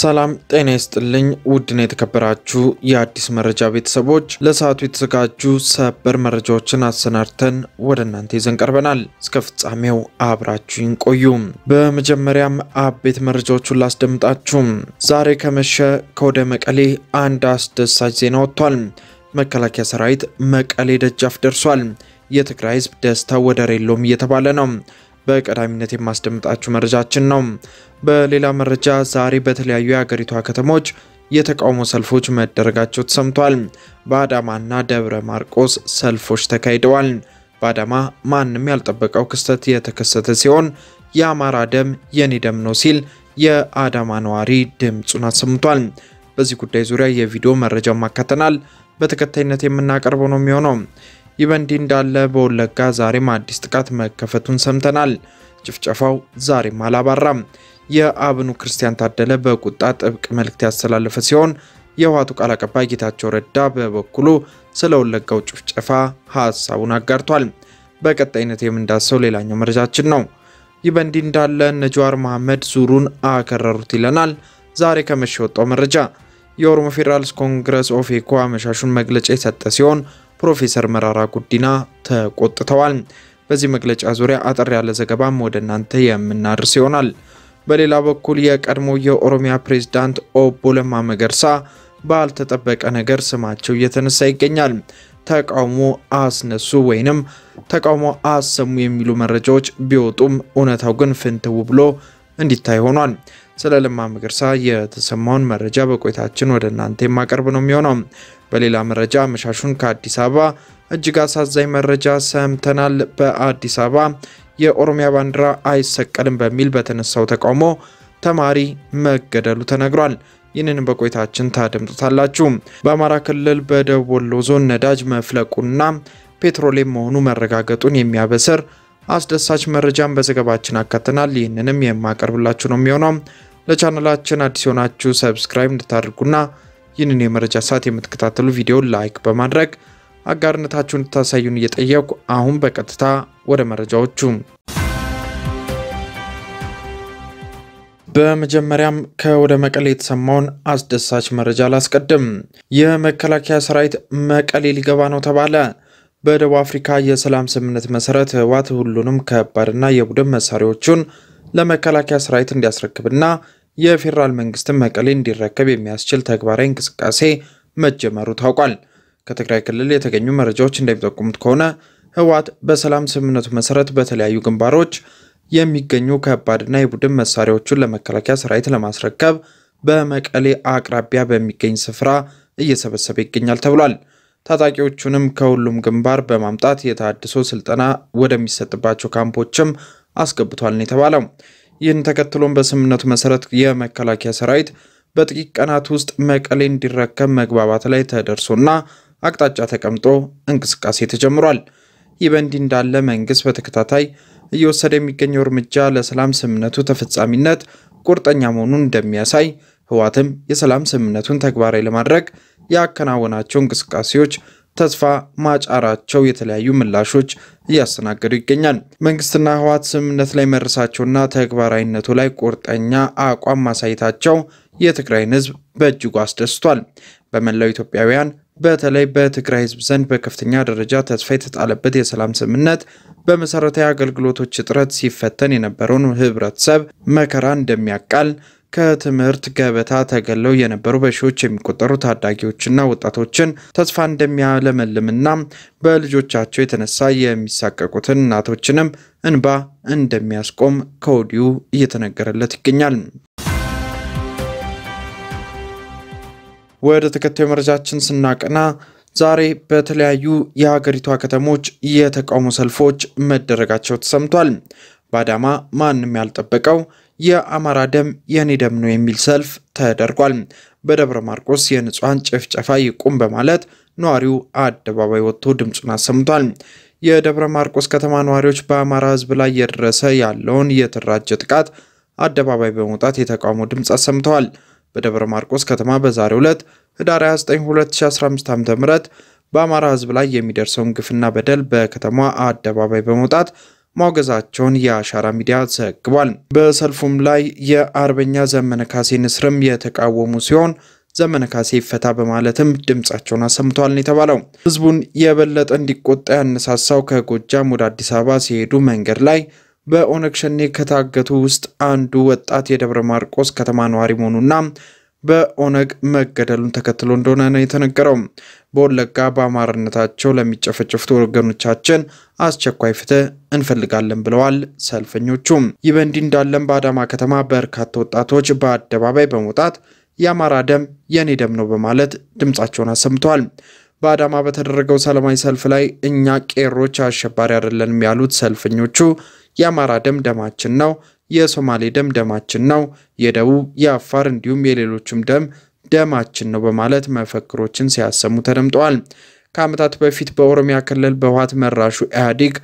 ሰላም ጤና ይስጥልኝ። ውድን የተከበራችሁ የአዲስ መረጃ ቤተሰቦች ለሰዓቱ የተዘጋጁ ሰበር መረጃዎችን አሰናድተን ወደ እናንተ ይዘን ቀርበናል። እስከ ፍጻሜው አብራችሁን ቆዩ። በመጀመሪያም አቤት መረጃዎቹን ላስደምጣችሁ። ዛሬ ከመሸ ከወደ መቀሌ አንድ አስደሳች ዜና ወጥቷል። መከላከያ ሰራዊት መቀሌ ደጃፍ ደርሷል። የትግራይ ህዝብ ደስታ ወደር የለውም እየተባለ ነው። በቀዳሚነት የማስደምጣችሁ መረጃችን ነው። በሌላ መረጃ ዛሬ በተለያዩ የአገሪቷ ከተሞች የተቃውሞ ሰልፎች መደረጋቸው ተሰምቷል። በአዳማና ደብረ ማርቆስ ሰልፎች ተካሂደዋል። በአዳማ ማንም ያልጠበቀው ክስተት የተከሰተ ሲሆን የአማራ ደም የኔ ደም ነው ሲል የአዳማ ነዋሪ ድምፁን አሰምቷል። በዚህ ጉዳይ ዙሪያ የቪዲዮ መረጃው ማካተናል በተከታይነት የምናቀርበው ነው የሚሆነው። ይህ በእንዲህ እንዳለ በወለጋ ዛሬም አዲስ ጥቃት መከፈቱን ሰምተናል። ጭፍጨፋው ዛሬም አላባራም። የአብኑ ክርስቲያን ታደለ በቁጣ ጥብቅ መልእክት ያስተላለፈ ሲሆን የህወሓቱ ቃል አቀባይ ጌታቸው ረዳ በበኩሉ ስለ ወለጋው ጭፍጨፋ ሀሳቡን አጋርቷል። በቀጣይነት የምንዳሰው ሌላኛው መረጃችን ነው። ይህ በእንዲህ እንዳለ እነ መሐመድ ዙሩን አከረሩት ይለናል ዛሬ ከመሸ የወጣው መረጃ። የኦሮሞ ፌዴራልስ ኮንግረስ ኦፌኮ አመሻሹን መግለጫ የሰጠ ሲሆን ፕሮፌሰር መራራ ጉዲና ተቆጥተዋል። በዚህ መግለጫ ዙሪያ አጠር ያለ ዘገባም ወደ እናንተ የምናደርስ ይሆናል። በሌላ በኩል የቀድሞ የኦሮሚያ ፕሬዝዳንት ኦቦ ለማ መገርሳ ባልተጠበቀ ነገር ስማቸው እየተነሳ ይገኛል። ተቃውሞ አስነሱ ወይንም ተቃውሞ አሰሙ የሚሉ መረጃዎች ቢወጡም እውነታው ግን ፍንትው ብሎ እንዲታይ ሆኗል። ስለ ለማ መገርሳ የተሰማውን መረጃ በቆይታችን ወደ እናንተ የማቀርብ ነው የሚሆነው። በሌላ መረጃ መሻሹን ከአዲስ አበባ እጅግ አሳዛኝ መረጃ ሰምተናል። በአዲስ አበባ የኦሮሚያ ባንዲራ አይሰቀልም በሚል በተነሳው ተቃውሞ ተማሪ መገደሉ ተነግሯል። ይህንን በቆይታችን ታደምጡታላችሁ። በአማራ ክልል በደቡብ ወሎ ዞን ነዳጅ መፍለቁና ፔትሮሌም መሆኑ መረጋገጡን የሚያበስር አስደሳች መረጃን በዘገባችን አካተናል። ይህንንም የማቀርብላችሁ ነው የሚሆነው። ለቻናላችን አዲስ የሆናችሁ ሰብስክራይብ እንድታደርጉና ይህንን የመረጃ ሰዓት የምትከታተሉ ቪዲዮ ላይክ በማድረግ አጋርነታችሁን እንድታሳዩን እየጠየኩ አሁን በቀጥታ ወደ መረጃዎቹ። በመጀመሪያም ከወደ መቀሌ የተሰማውን አስደሳች መረጃ ላስቀድም። የመከላከያ ሰራዊት መቀሌ ሊገባ ነው ተባለ። በደቡብ አፍሪካ የሰላም ስምምነት መሰረት ህወሓት ሁሉንም ከባድና የቡድን መሳሪያዎቹን ለመከላከያ ሰራዊት እንዲያስረክብና የፌዴራል መንግስትን መቀሌ እንዲረከብ የሚያስችል ተግባራዊ እንቅስቃሴ መጀመሩ ታውቋል። ከትግራይ ክልል የተገኙ መረጃዎች እንደሚጠቁሙት ከሆነ ህወሓት በሰላም ስምምነቱ መሰረት በተለያዩ ግንባሮች የሚገኙ ከባድና የቡድን መሳሪያዎቹን ለመከላከያ ሰራዊት ለማስረከብ በመቀሌ አቅራቢያ በሚገኝ ስፍራ እየሰበሰበ ይገኛል ተብሏል። ታጣቂዎቹንም ከሁሉም ግንባር በማምጣት የተሃድሶ ስልጠና ወደሚሰጥባቸው ካምፖችም አስገብቷል ነው የተባለው። ይህን ተከትሎም በስምምነቱ መሰረት የመከላከያ ሰራዊት በጥቂት ቀናት ውስጥ መቀሌ እንዲረከብ መግባባት ላይ ተደርሶና አቅጣጫ ተቀምጦ እንቅስቃሴ ተጀምሯል። ይህ በእንዲህ እንዳለ መንግስት በተከታታይ እየወሰደ የሚገኘው እርምጃ ለሰላም ስምምነቱ ተፈጻሚነት ቁርጠኛ መሆኑን እንደሚያሳይ ህወሓትም የሰላም ስምምነቱን ተግባራዊ ለማድረግ ያከናወናቸው እንቅስቃሴዎች ተስፋ ማጫራቸው የተለያዩ ምላሾች እያስተናገዱ ይገኛል። መንግስትና ህወሓት ስምምነት ላይ መድረሳቸውና ተግባራዊነቱ ላይ ቁርጠኛ አቋም ማሳየታቸው የትግራይን ህዝብ በእጅጉ አስደስቷል። በመላው ኢትዮጵያውያን በተለይ በትግራይ ህዝብ ዘንድ በከፍተኛ ደረጃ ተስፋ የተጣለበት የሰላም ስምምነት በመሰረታዊ አገልግሎቶች እጥረት ሲፈተን የነበረውን ህብረተሰብ መከራ እንደሚያቃል ከትምህርት ገበታ ተገለው የነበሩ በሺዎች የሚቆጠሩ ታዳጊዎችና ወጣቶችን ተስፋ እንደሚያለመልምና በልጆቻቸው የተነሳ የሚሳቀቁትን እናቶችንም እንባ እንደሚያስቆም ከወዲሁ እየተነገረለት ይገኛል። ወደ ተከታዩ መረጃችን ስናቀና ዛሬ በተለያዩ የሀገሪቷ ከተሞች የተቃውሞ ሰልፎች መደረጋቸው ተሰምቷል። በአዳማ ማንም ያልጠበቀው የአማራ ደም የኔ ደም ነው የሚል ሰልፍ ተደርጓል። በደብረ ማርቆስ የንጹሐን ጭፍጨፋ ይቁም በማለት ነዋሪው አደባባይ ወጥቶ ድምፁን አሰምቷል። የደብረ ማርቆስ ከተማ ነዋሪዎች በአማራ ሕዝብ ላይ እየደረሰ ያለውን የተደራጀ ጥቃት አደባባይ በመውጣት የተቃውሞ ድምፅ አሰምተዋል። በደብረ ማርቆስ ከተማ በዛሬው ዕለት ህዳር 29 2015 ዓ.ም በአማራ ሕዝብ ላይ የሚደርሰውን ግፍና በደል በከተማ አደባባይ በመውጣት ማውገዛቸውን የአሻራ ሚዲያ ዘግቧል። በሰልፉም ላይ የአርበኛ ዘመነ ካሴን እስርም የተቃወሙ ሲሆን ዘመነ ካሴ ይፈታ በማለትም ድምጻቸውን አሰምተዋል ነው የተባለው። ህዝቡን የበለጠ እንዲቆጣ ያነሳሳው ከጎጃም ወደ አዲስ አበባ ሲሄዱ መንገድ ላይ በኦነግ ሸኔ ከታገቱ ውስጥ አንዱ ወጣት የደብረ ማርቆስ ከተማ ነዋሪ መሆኑና በኦነግ መገደሉን ተከትሎ እንደሆነ ነው የተነገረው። በወለጋ በአማርነታቸው ለሚጨፈጨፉት ወገኖቻችን አስቸኳይ ፍትህ እንፈልጋለን ብለዋል ሰልፈኞቹም። ይህ በእንዲህ እንዳለም በአዳማ ከተማ በርካታ ወጣቶች በአደባባይ በመውጣት የአማራ ደም የኔ ደም ነው በማለት ድምፃቸውን አሰምተዋል። በአዳማ በተደረገው ሰላማዊ ሰልፍ ላይ እኛ ቄሮች አሸባሪ አይደለንም ያሉት ሰልፈኞቹ የአማራ ደም ደማችን ነው የሶማሌ ደም ደማችን ነው፣ የደቡብ የአፋር እንዲሁም የሌሎችም ደም ደማችን ነው በማለት መፈክሮችን ሲያሰሙ ተደምጠዋል። ከዓመታት በፊት በኦሮሚያ ክልል በህወሓት መራሹ ኢህአዴግ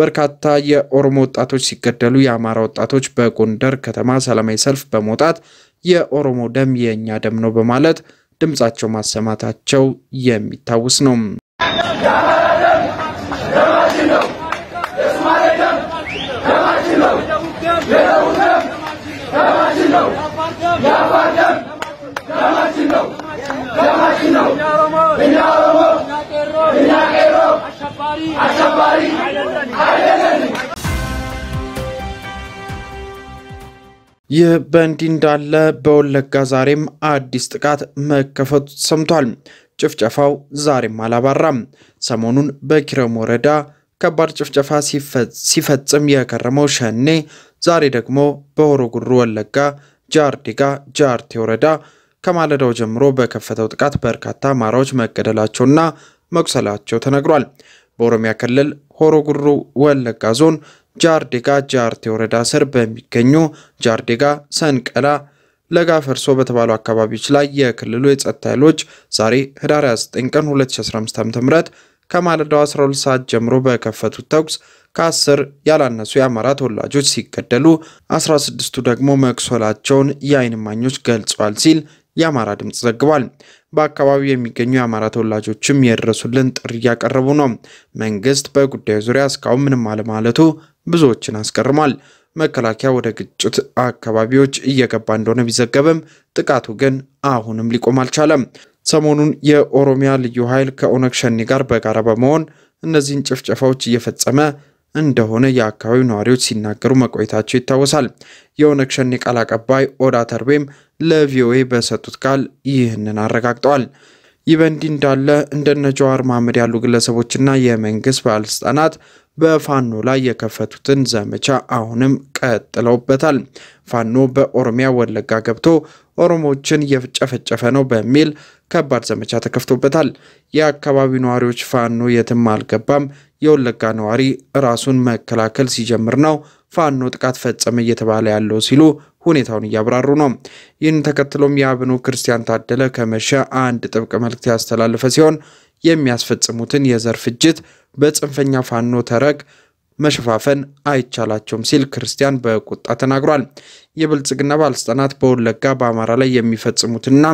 በርካታ የኦሮሞ ወጣቶች ሲገደሉ የአማራ ወጣቶች በጎንደር ከተማ ሰላማዊ ሰልፍ በመውጣት የኦሮሞ ደም የእኛ ደም ነው በማለት ድምጻቸው ማሰማታቸው የሚታወስ ነው። ደም ደማችን ነው ደማችን ነው። እኛ ኦሮሞ እኛ ቄሮ አሸባሪ ይህ በእንዲህ እንዳለ በወለጋ ዛሬም አዲስ ጥቃት መከፈቱ ተሰምቷል። ጭፍጨፋው ዛሬም አላባራም። ሰሞኑን በኪረም ወረዳ ከባድ ጭፍጨፋ ሲፈጽም የከረመው ሸኔ ዛሬ ደግሞ በሆሮ ጉሩ ወለጋ ጃርዲጋ ጃርቴ ወረዳ ከማለዳው ጀምሮ በከፈተው ጥቃት በርካታ አማራዎች መገደላቸውና መቁሰላቸው ተነግሯል። በኦሮሚያ ክልል ሆሮ ጉሩ ወለጋ ዞን ጃርዴጋ ጃርቴ ወረዳ ስር በሚገኙ ጃርዴጋ፣ ሰንቀላ፣ ለጋፈርሶ በተባሉ አካባቢዎች ላይ የክልሉ የጸጥታ ኃይሎች ዛሬ ህዳር 29 ቀን 2015 ዓ.ም ከማለዳው 12 ሰዓት ጀምሮ በከፈቱት ተኩስ ከአስር ያላነሱ የአማራ ተወላጆች ሲገደሉ 16ቱ ደግሞ መቁሰላቸውን የአይን እማኞች ገልጿል ሲል የአማራ ድምፅ ዘግቧል። በአካባቢው የሚገኙ የአማራ ተወላጆችም የደረሱልን ጥሪ እያቀረቡ ነው። መንግስት በጉዳዩ ዙሪያ እስካሁን ምንም አለማለቱ ብዙዎችን አስገርሟል። መከላከያ ወደ ግጭት አካባቢዎች እየገባ እንደሆነ ቢዘገብም፣ ጥቃቱ ግን አሁንም ሊቆም አልቻለም። ሰሞኑን የኦሮሚያ ልዩ ኃይል ከኦነግ ሸኔ ጋር በጋራ በመሆን እነዚህን ጭፍጨፋዎች እየፈጸመ እንደሆነ የአካባቢው ነዋሪዎች ሲናገሩ መቆየታቸው ይታወሳል። የኦነግ ሸኔ ቃል አቀባይ ኦዳ ተርቤም ለቪኦኤ በሰጡት ቃል ይህንን አረጋግጠዋል። ይህ በእንዲህ እንዳለ እንደነ ጀዋር መሐመድ ያሉ ግለሰቦችና የመንግስት ባለስልጣናት በፋኖ ላይ የከፈቱትን ዘመቻ አሁንም ቀጥለውበታል። ፋኖ በኦሮሚያ ወለጋ ገብቶ ኦሮሞዎችን እየጨፈጨፈ ነው በሚል ከባድ ዘመቻ ተከፍቶበታል። የአካባቢው ነዋሪዎች ፋኖ የትም አልገባም፣ የወለጋ ነዋሪ ራሱን መከላከል ሲጀምር ነው ፋኖ ጥቃት ፈጸመ እየተባለ ያለው ሲሉ ሁኔታውን እያብራሩ ነው። ይህን ተከትሎም የአብኑ ክርስቲያን ታደለ ከመሸ አንድ ጥብቅ መልእክት ያስተላለፈ ሲሆን የሚያስፈጽሙትን የዘር ፍጅት በጽንፈኛ ፋኖ ተረግ መሸፋፈን አይቻላቸውም ሲል ክርስቲያን በቁጣ ተናግሯል። የብልጽግና ባለስልጣናት በወለጋ በአማራ ላይ የሚፈጽሙትና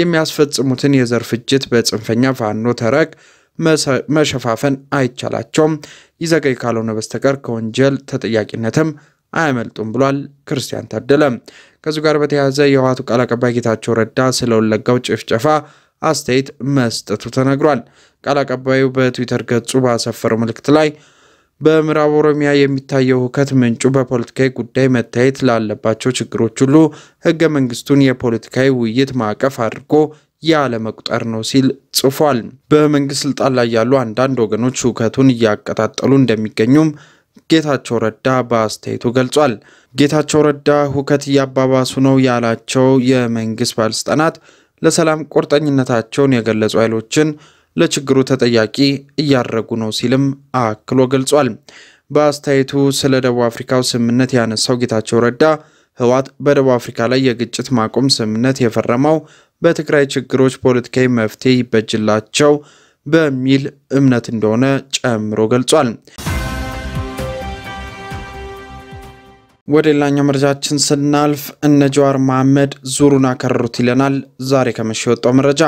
የሚያስፈጽሙትን የዘር ፍጅት በጽንፈኛ ፋኖ ተረግ መሸፋፈን አይቻላቸውም። ይዘገይ ካልሆነ በስተቀር ከወንጀል ተጠያቂነትም አያመልጡም ብሏል ክርስቲያን ታደለ። ከዚሁ ጋር በተያያዘ የህወሓቱ ቃል አቀባይ ጌታቸው ረዳ ስለ ወለጋው ጭፍጨፋ አስተያየት መስጠቱ ተነግሯል። ቃል አቀባዩ በትዊተር ገጹ ባሰፈረው ምልክት ላይ በምዕራብ ኦሮሚያ የሚታየው ሁከት ምንጩ በፖለቲካዊ ጉዳይ መታየት ላለባቸው ችግሮች ሁሉ ህገ መንግስቱን የፖለቲካዊ ውይይት ማዕቀፍ አድርጎ ያለመቁጠር ነው ሲል ጽፏል። በመንግስት ስልጣን ላይ ያሉ አንዳንድ ወገኖች ሁከቱን እያቀጣጠሉ እንደሚገኙም ጌታቸው ረዳ በአስተያየቱ ገልጿል። ጌታቸው ረዳ ሁከት እያባባሱ ነው ያላቸው የመንግስት ባለስልጣናት ለሰላም ቁርጠኝነታቸውን የገለጹ ኃይሎችን ለችግሩ ተጠያቂ እያደረጉ ነው ሲልም አክሎ ገልጿል። በአስተያየቱ ስለ ደቡብ አፍሪካው ስምምነት ያነሳው ጌታቸው ረዳ ህወሓት በደቡብ አፍሪካ ላይ የግጭት ማቆም ስምምነት የፈረመው በትግራይ ችግሮች ፖለቲካዊ መፍትሄ ይበጅላቸው በሚል እምነት እንደሆነ ጨምሮ ገልጿል። ወደ ሌላኛው መረጃችን ስናልፍ እነ ጀዋር መሐመድ ዙሩን አከረሩት ይለናል ዛሬ ከመሸ የወጣው መረጃ።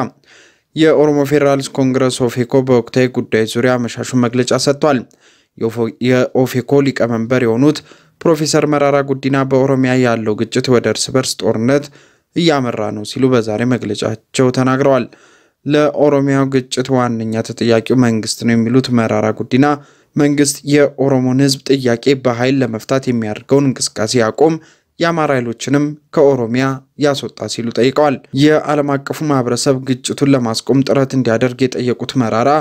የኦሮሞ ፌዴራልስ ኮንግረስ ኦፌኮ በወቅታዊ ጉዳዮች ዙሪያ አመሻሹን መግለጫ ሰጥቷል። የኦፌኮ ሊቀመንበር የሆኑት ፕሮፌሰር መራራ ጉዲና በኦሮሚያ ያለው ግጭት ወደ እርስ በርስ ጦርነት እያመራ ነው ሲሉ በዛሬ መግለጫቸው ተናግረዋል። ለኦሮሚያው ግጭት ዋነኛ ተጠያቂው መንግስት ነው የሚሉት መራራ ጉዲና መንግስት የኦሮሞን ሕዝብ ጥያቄ በኃይል ለመፍታት የሚያደርገውን እንቅስቃሴ ያቆም የአማራ ኃይሎችንም ከኦሮሚያ ያስወጣ ሲሉ ጠይቀዋል። የዓለም አቀፉ ማህበረሰብ ግጭቱን ለማስቆም ጥረት እንዲያደርግ የጠየቁት መራራ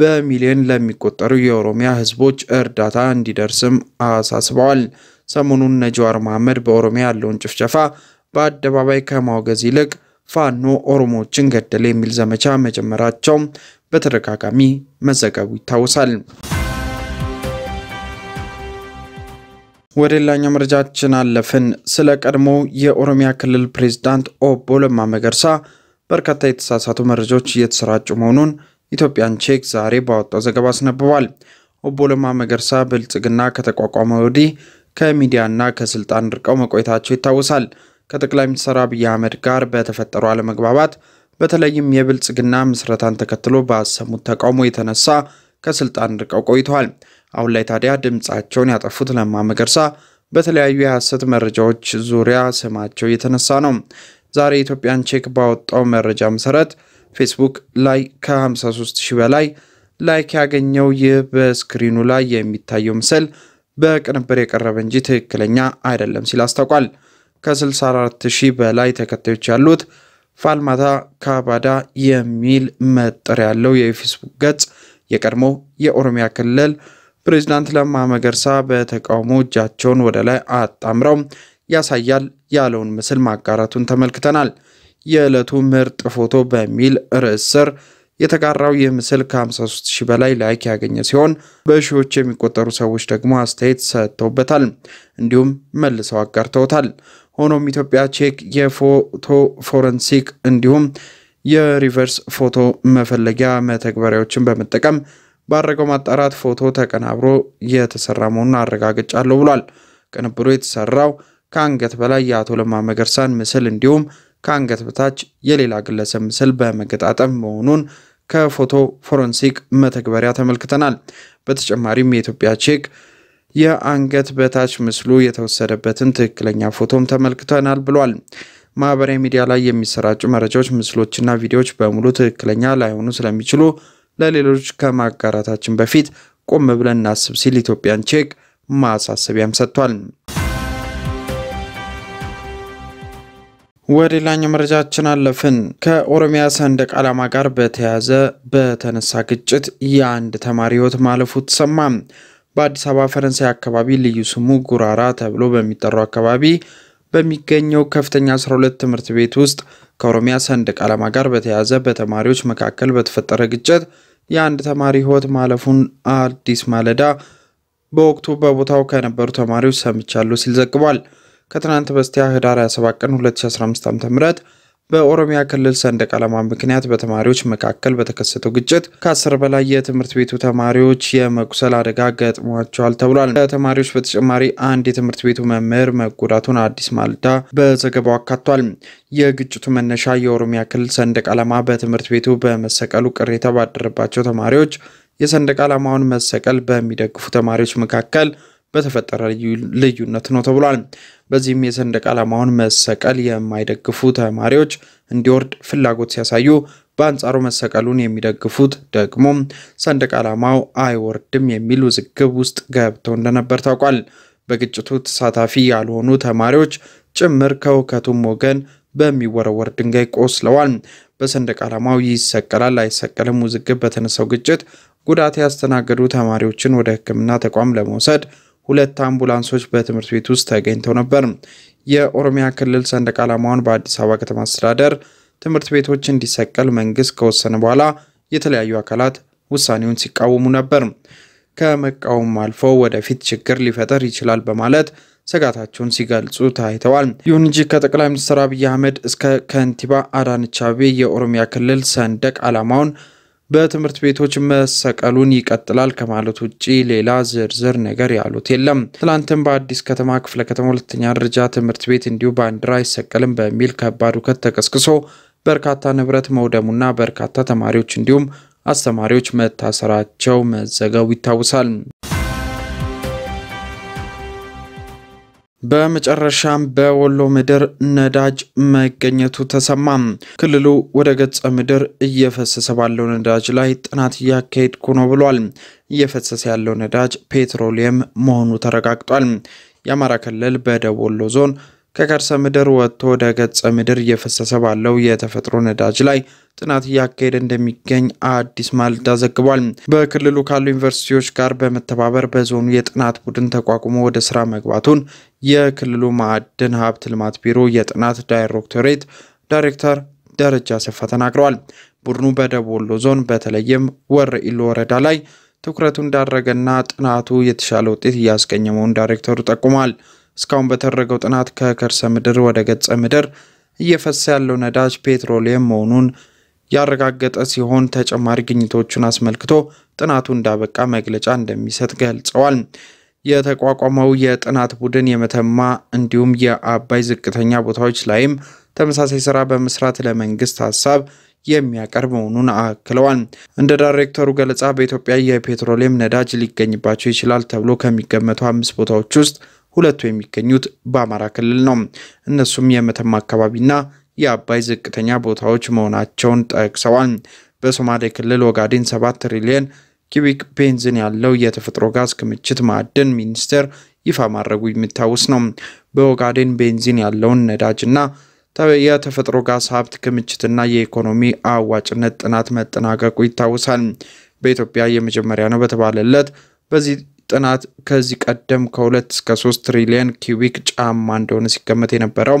በሚሊዮን ለሚቆጠሩ የኦሮሚያ ህዝቦች እርዳታ እንዲደርስም አሳስበዋል። ሰሞኑን ነጂዋር መሐመድ በኦሮሚያ ያለውን ጭፍጨፋ በአደባባይ ከማውገዝ ይልቅ ፋኖ ኦሮሞዎችን ገደለ የሚል ዘመቻ መጀመራቸው በተደጋጋሚ መዘገቡ ይታወሳል። ወደ ሌላኛው መረጃችን አለፍን። ስለ ቀድሞ የኦሮሚያ ክልል ፕሬዝዳንት ኦቦ ለማ መገርሳ በርካታ የተሳሳቱ መረጃዎች እየተሰራጩ መሆኑን ኢትዮጵያን ቼክ ዛሬ ባወጣው ዘገባ አስነብቧል። ኦቦ ለማ መገርሳ ብልጽግና ከተቋቋመ ወዲህ ከሚዲያና ከስልጣን ርቀው መቆየታቸው ይታወሳል። ከጠቅላይ ሚኒስትር አብይ አህመድ ጋር በተፈጠሩ አለመግባባት በተለይም የብልጽግና ምስረታን ተከትሎ ባሰሙት ተቃውሞ የተነሳ ከስልጣን ርቀው ቆይተዋል። አሁን ላይ ታዲያ ድምፃቸውን ያጠፉት ለማ መገርሳ በተለያዩ የሐሰት መረጃዎች ዙሪያ ስማቸው እየተነሳ ነው። ዛሬ ኢትዮጵያን ቼክ ባወጣው መረጃ መሰረት ፌስቡክ ላይ ከ53 ሺህ በላይ ላይክ ያገኘው ይህ በስክሪኑ ላይ የሚታየው ምስል በቅንብር የቀረበ እንጂ ትክክለኛ አይደለም ሲል አስታውቋል። ከ64 ሺህ በላይ ተከታዮች ያሉት ፋልማታ ካባዳ የሚል መጠሪያ ያለው የፌስቡክ ገጽ የቀድሞ የኦሮሚያ ክልል ፕሬዚዳንት ለማ መገርሳ በተቃውሞ እጃቸውን ወደ ላይ አጣምረው ያሳያል ያለውን ምስል ማጋራቱን ተመልክተናል። የዕለቱ ምርጥ ፎቶ በሚል ርዕስ ስር የተጋራው ይህ ምስል ከ53 ሺህ በላይ ላይክ ያገኘ ሲሆን በሺዎች የሚቆጠሩ ሰዎች ደግሞ አስተያየት ሰጥተውበታል፣ እንዲሁም መልሰው አጋርተውታል። ሆኖም ኢትዮጵያ ቼክ የፎቶ ፎረንሲክ እንዲሁም የሪቨርስ ፎቶ መፈለጊያ መተግበሪያዎችን በመጠቀም ባረገው ማጣራት ፎቶ ተቀናብሮ የተሰራ መሆኑን አረጋግጫለሁ ብሏል። ቅንብሩ የተሰራው ከአንገት በላይ የአቶ ለማ መገርሳን ምስል እንዲሁም ከአንገት በታች የሌላ ግለሰብ ምስል በመገጣጠም መሆኑን ከፎቶ ፎረንሲክ መተግበሪያ ተመልክተናል። በተጨማሪም የኢትዮጵያ ቼክ የአንገት በታች ምስሉ የተወሰደበትን ትክክለኛ ፎቶም ተመልክተናል ብሏል። ማህበራዊ ሚዲያ ላይ የሚሰራጩ መረጃዎች፣ ምስሎችና ቪዲዮዎች በሙሉ ትክክለኛ ላይሆኑ ስለሚችሉ ለሌሎች ከማጋራታችን በፊት ቆም ብለን እናስብ ሲል ኢትዮጵያን ቼክ ማሳሰቢያም ሰጥቷል። ወደ ሌላኛው መረጃችን አለፍን። ከኦሮሚያ ሰንደቅ ዓላማ ጋር በተያያዘ በተነሳ ግጭት የአንድ ተማሪ ሕይወት ማለፉ ተሰማ። በአዲስ አበባ ፈረንሳይ አካባቢ ልዩ ስሙ ጉራራ ተብሎ በሚጠራው አካባቢ በሚገኘው ከፍተኛ 12 ትምህርት ቤት ውስጥ ከኦሮሚያ ሰንደቅ ዓላማ ጋር በተያያዘ በተማሪዎች መካከል በተፈጠረ ግጭት የአንድ ተማሪ ሕይወት ማለፉን አዲስ ማለዳ በወቅቱ በቦታው ከነበሩ ተማሪዎች ሰምቻለሁ ሲል ዘግቧል። ከትናንት በስቲያ ህዳር 27 ቀን 2015 ዓ.ም በኦሮሚያ ክልል ሰንደቅ ዓላማ ምክንያት በተማሪዎች መካከል በተከሰተው ግጭት ከአስር በላይ የትምህርት ቤቱ ተማሪዎች የመቁሰል አደጋ ገጥሟቸዋል ተብሏል። ከተማሪዎች በተጨማሪ አንድ የትምህርት ቤቱ መምህር መጎዳቱን አዲስ ማለዳ በዘገባው አካቷል። የግጭቱ መነሻ የኦሮሚያ ክልል ሰንደቅ ዓላማ በትምህርት ቤቱ በመሰቀሉ ቅሬታ ባደረባቸው ተማሪዎች የሰንደቅ ዓላማውን መሰቀል በሚደግፉ ተማሪዎች መካከል በተፈጠረ ልዩነት ነው ተብሏል። በዚህም የሰንደቅ ዓላማውን መሰቀል የማይደግፉ ተማሪዎች እንዲወርድ ፍላጎት ሲያሳዩ፣ በአንጻሩ መሰቀሉን የሚደግፉት ደግሞ ሰንደቅ ዓላማው አይወርድም የሚል ውዝግብ ውስጥ ገብተው እንደነበር ታውቋል። በግጭቱ ተሳታፊ ያልሆኑ ተማሪዎች ጭምር ከውከቱም ወገን በሚወረወር ድንጋይ ቆስለዋል። በሰንደቅ ዓላማው ይሰቀላል አይሰቀልም ውዝግብ በተነሳው ግጭት ጉዳት ያስተናገዱ ተማሪዎችን ወደ ሕክምና ተቋም ለመውሰድ ሁለት አምቡላንሶች በትምህርት ቤት ውስጥ ተገኝተው ነበር። የኦሮሚያ ክልል ሰንደቅ ዓላማውን በአዲስ አበባ ከተማ አስተዳደር ትምህርት ቤቶች እንዲሰቀል መንግስት ከወሰነ በኋላ የተለያዩ አካላት ውሳኔውን ሲቃወሙ ነበር። ከመቃወም አልፎ ወደፊት ችግር ሊፈጠር ይችላል በማለት ስጋታቸውን ሲገልጹ ታይተዋል። ይሁን እንጂ ከጠቅላይ ሚኒስትር አብይ አህመድ እስከ ከንቲባ አዳነች አቤቤ የኦሮሚያ ክልል ሰንደቅ ዓላማውን በትምህርት ቤቶች መሰቀሉን ይቀጥላል ከማለት ውጭ ሌላ ዝርዝር ነገር ያሉት የለም። ትላንትም በአዲስ ከተማ ክፍለ ከተማ ሁለተኛ ደረጃ ትምህርት ቤት እንዲሁ ባንዲራ አይሰቀልም በሚል ከባድ ውከት ተቀስቅሶ በርካታ ንብረት መውደሙና በርካታ ተማሪዎች እንዲሁም አስተማሪዎች መታሰራቸው መዘገቡ ይታወሳል። በመጨረሻም በወሎ ምድር ነዳጅ መገኘቱ ተሰማም። ክልሉ ወደ ገጸ ምድር እየፈሰሰ ባለው ነዳጅ ላይ ጥናት እያካሄድኩ ነው ብሏል። እየፈሰሰ ያለው ነዳጅ ፔትሮሊየም መሆኑ ተረጋግጧል። የአማራ ክልል በደቡብ ወሎ ዞን ከከርሰ ምድር ወጥቶ ወደ ገጸ ምድር እየፈሰሰ ባለው የተፈጥሮ ነዳጅ ላይ ጥናት እያካሄደ እንደሚገኝ አዲስ ማለዳ ዘግቧል። በክልሉ ካሉ ዩኒቨርሲቲዎች ጋር በመተባበር በዞኑ የጥናት ቡድን ተቋቁሞ ወደ ስራ መግባቱን የክልሉ ማዕድን ሀብት ልማት ቢሮ የጥናት ዳይሬክቶሬት ዳይሬክተር ደረጃ ሰፋ ተናግረዋል። ቡድኑ በደቡብ ወሎ ዞን በተለይም ኢሎ ወረዳ ላይ ትኩረቱ እንዳደረገና ጥናቱ የተሻለ ውጤት እያስገኘ መሆኑን ዳይሬክተሩ ጠቁሟል። እስካሁን በተደረገው ጥናት ከከርሰ ምድር ወደ ገጸ ምድር እየፈሰ ያለው ነዳጅ ፔትሮሊየም መሆኑን ያረጋገጠ ሲሆን ተጨማሪ ግኝቶቹን አስመልክቶ ጥናቱ እንዳበቃ መግለጫ እንደሚሰጥ ገልጸዋል። የተቋቋመው የጥናት ቡድን የመተማ እንዲሁም የአባይ ዝቅተኛ ቦታዎች ላይም ተመሳሳይ ስራ በመስራት ለመንግስት ሀሳብ የሚያቀርብ መሆኑን አክለዋል። እንደ ዳይሬክተሩ ገለጻ በኢትዮጵያ የፔትሮሊየም ነዳጅ ሊገኝባቸው ይችላል ተብሎ ከሚገመቱ አምስት ቦታዎች ውስጥ ሁለቱ የሚገኙት በአማራ ክልል ነው። እነሱም የመተማ አካባቢና የአባይ ዝቅተኛ ቦታዎች መሆናቸውን ጠቅሰዋል። በሶማሌ ክልል ኦጋዴን 7 ትሪሊየን ኪቢክ ቤንዚን ያለው የተፈጥሮ ጋዝ ክምችት ማዕድን ሚኒስቴር ይፋ ማድረጉ የሚታወስ ነው። በኦጋዴን ቤንዚን ያለውን ነዳጅና የተፈጥሮ ጋዝ ሀብት ክምችትና የኢኮኖሚ አዋጭነት ጥናት መጠናቀቁ ይታወሳል። በኢትዮጵያ የመጀመሪያ ነው በተባለለት በዚህ ጥናት ከዚህ ቀደም ከሁለት እስከ 3 ትሪሊየን ኪዊክ ጫማ እንደሆነ ሲገመት የነበረው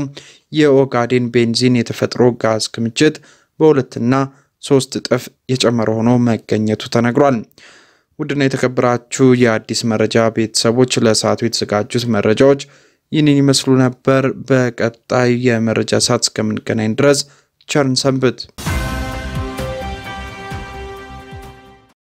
የኦጋዴን ቤንዚን የተፈጥሮ ጋዝ ክምችት በሁለትና ሶስት እጥፍ የጨመረ ሆኖ መገኘቱ ተነግሯል። ውድና የተከበራችሁ የአዲስ መረጃ ቤተሰቦች ለሰዓቱ የተዘጋጁት መረጃዎች ይህንን ይመስሉ ነበር። በቀጣይ የመረጃ ሰዓት እስከምንገናኝ ድረስ ቸርን ሰንብት።